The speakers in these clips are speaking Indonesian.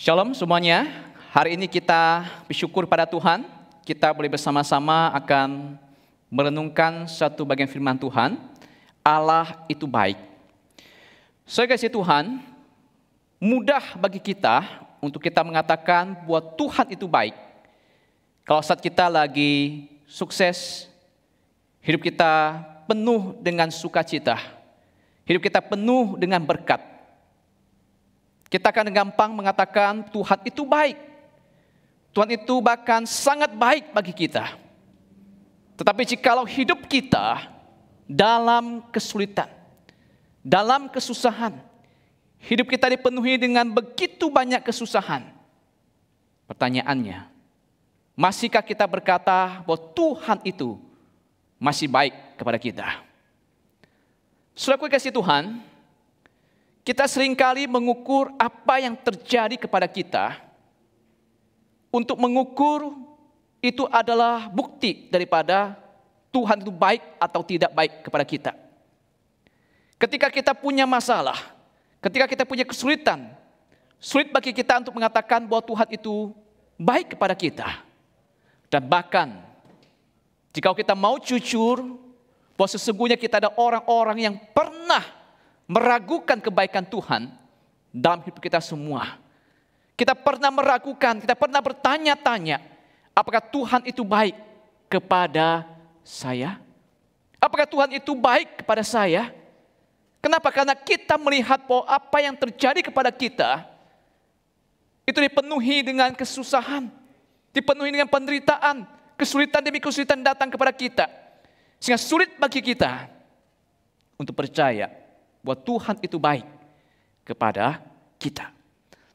Shalom semuanya. Hari ini kita bersyukur pada Tuhan. Kita boleh bersama-sama akan merenungkan satu bagian firman Tuhan. Allah itu baik. Saya kasih Tuhan, mudah bagi kita untuk kita mengatakan bahwa Tuhan itu baik. Kalau saat kita lagi sukses, hidup kita penuh dengan sukacita. Hidup kita penuh dengan berkat kita akan gampang mengatakan Tuhan itu baik. Tuhan itu bahkan sangat baik bagi kita. Tetapi jikalau hidup kita dalam kesulitan, dalam kesusahan, hidup kita dipenuhi dengan begitu banyak kesusahan. Pertanyaannya, masihkah kita berkata bahwa Tuhan itu masih baik kepada kita? Sudah kasih Tuhan, kita seringkali mengukur apa yang terjadi kepada kita. Untuk mengukur itu adalah bukti daripada Tuhan itu baik atau tidak baik kepada kita. Ketika kita punya masalah, ketika kita punya kesulitan, sulit bagi kita untuk mengatakan bahwa Tuhan itu baik kepada kita. Dan bahkan jika kita mau jujur bahwa sesungguhnya kita ada orang-orang yang pernah meragukan kebaikan Tuhan dalam hidup kita semua. Kita pernah meragukan, kita pernah bertanya-tanya, apakah Tuhan itu baik kepada saya? Apakah Tuhan itu baik kepada saya? Kenapa? Karena kita melihat bahwa apa yang terjadi kepada kita itu dipenuhi dengan kesusahan, dipenuhi dengan penderitaan, kesulitan demi kesulitan datang kepada kita. Sehingga sulit bagi kita untuk percaya bahwa Tuhan itu baik kepada kita.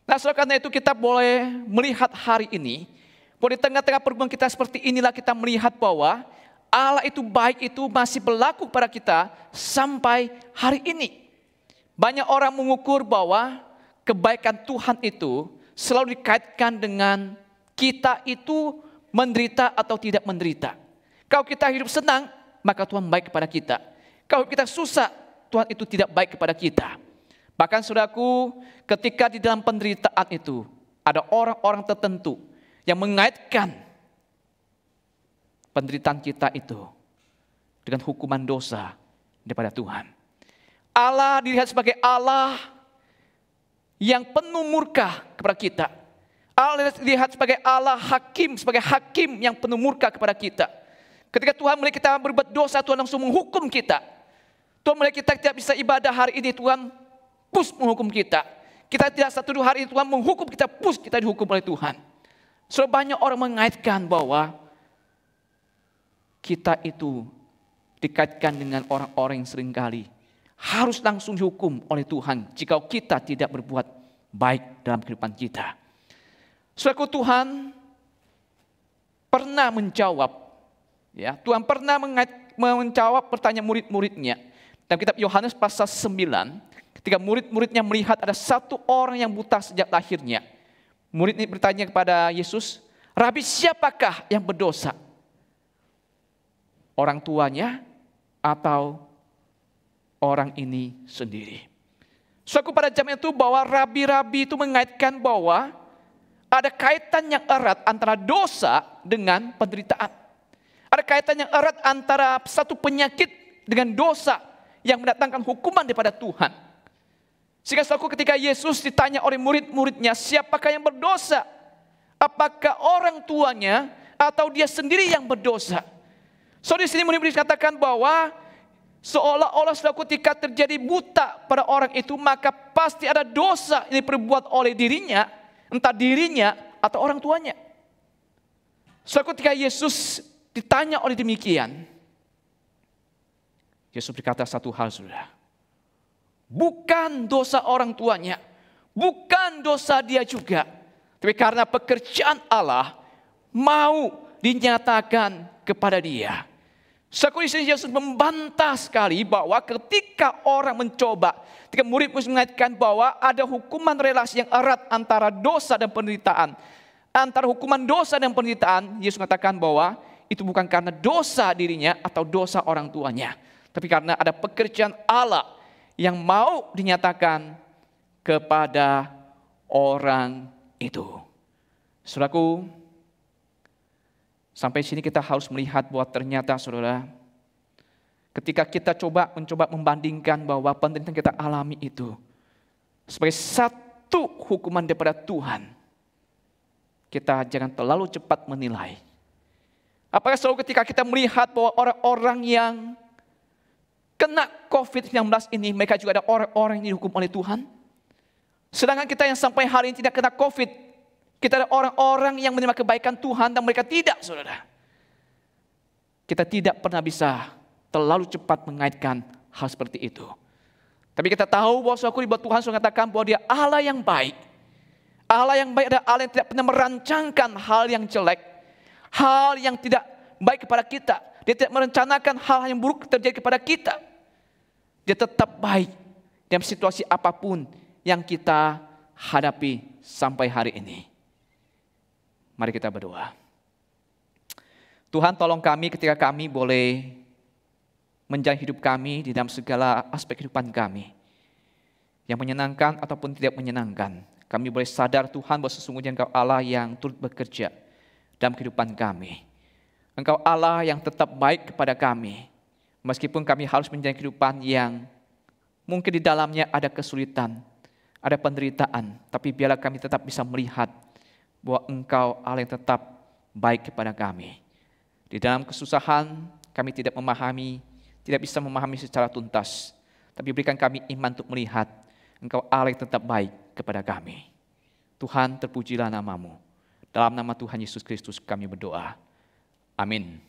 Nah, soal karena itu kita boleh melihat hari ini, bahwa di tengah-tengah pergumulan kita seperti inilah kita melihat bahwa Allah itu baik itu masih berlaku pada kita sampai hari ini. Banyak orang mengukur bahwa kebaikan Tuhan itu selalu dikaitkan dengan kita itu menderita atau tidak menderita. Kalau kita hidup senang, maka Tuhan baik kepada kita. Kalau kita susah, Tuhan itu tidak baik kepada kita. Bahkan saudaraku, ketika di dalam penderitaan itu, ada orang-orang tertentu yang mengaitkan penderitaan kita itu dengan hukuman dosa daripada Tuhan. Allah dilihat sebagai Allah yang penuh murka kepada kita. Allah dilihat sebagai Allah hakim, sebagai hakim yang penuh murka kepada kita. Ketika Tuhan melihat kita berbuat dosa, Tuhan langsung menghukum kita. Tuhan mulai kita tidak bisa ibadah hari ini Tuhan pus menghukum kita. Kita tidak satu dua hari ini Tuhan menghukum kita pus kita dihukum oleh Tuhan. Sebab banyak orang mengaitkan bahwa kita itu dikaitkan dengan orang-orang yang seringkali harus langsung dihukum oleh Tuhan jika kita tidak berbuat baik dalam kehidupan kita. Selaku Tuhan pernah menjawab, ya Tuhan pernah menjawab pertanyaan murid-muridnya. Dalam kitab Yohanes pasal 9, ketika murid-muridnya melihat ada satu orang yang buta sejak lahirnya. Murid ini bertanya kepada Yesus, Rabi siapakah yang berdosa? Orang tuanya atau orang ini sendiri? Suatu pada jam itu bahwa rabi-rabi itu mengaitkan bahwa ada kaitan yang erat antara dosa dengan penderitaan. Ada kaitan yang erat antara satu penyakit dengan dosa yang mendatangkan hukuman daripada Tuhan. Sehingga selaku ketika Yesus ditanya oleh murid-muridnya, siapakah yang berdosa? Apakah orang tuanya atau dia sendiri yang berdosa? So di sini murid-murid katakan bahwa seolah-olah selaku ketika terjadi buta pada orang itu, maka pasti ada dosa yang diperbuat oleh dirinya, entah dirinya atau orang tuanya. Selaku ketika Yesus ditanya oleh demikian, Yesus berkata satu hal sudah. Bukan dosa orang tuanya, bukan dosa dia juga. Tapi karena pekerjaan Allah mau dinyatakan kepada dia. Sekali sini Yesus membantah sekali bahwa ketika orang mencoba, ketika murid mengaitkan bahwa ada hukuman relasi yang erat antara dosa dan penderitaan. Antara hukuman dosa dan penderitaan, Yesus mengatakan bahwa itu bukan karena dosa dirinya atau dosa orang tuanya. Tapi karena ada pekerjaan Allah yang mau dinyatakan kepada orang itu. Saudaraku, sampai sini kita harus melihat bahwa ternyata saudara, ketika kita coba mencoba membandingkan bahwa penderitaan kita alami itu sebagai satu hukuman daripada Tuhan, kita jangan terlalu cepat menilai. Apakah selalu ketika kita melihat bahwa orang-orang yang kena COVID-19 ini, mereka juga ada orang-orang yang dihukum oleh Tuhan. Sedangkan kita yang sampai hari ini tidak kena COVID, kita ada orang-orang yang menerima kebaikan Tuhan dan mereka tidak, saudara. Kita tidak pernah bisa terlalu cepat mengaitkan hal seperti itu. Tapi kita tahu bahwa suatu dibuat Tuhan sudah mengatakan bahwa dia Allah yang baik. Allah yang baik adalah Allah yang tidak pernah merancangkan hal yang jelek. Hal yang tidak baik kepada kita. Dia tidak merencanakan hal yang buruk terjadi kepada kita. Dia tetap baik dalam situasi apapun yang kita hadapi sampai hari ini. Mari kita berdoa. Tuhan tolong kami ketika kami boleh menjalani hidup kami di dalam segala aspek kehidupan kami. Yang menyenangkan ataupun tidak menyenangkan. Kami boleh sadar Tuhan bahwa sesungguhnya Engkau Allah yang turut bekerja dalam kehidupan kami. Engkau Allah yang tetap baik kepada kami, meskipun kami harus menjalani kehidupan yang mungkin di dalamnya ada kesulitan, ada penderitaan, tapi biarlah kami tetap bisa melihat bahwa Engkau Allah yang tetap baik kepada kami. Di dalam kesusahan, kami tidak memahami, tidak bisa memahami secara tuntas, tapi berikan kami iman untuk melihat Engkau Allah yang tetap baik kepada kami. Tuhan terpujilah namamu. Dalam nama Tuhan Yesus Kristus kami berdoa. Amin.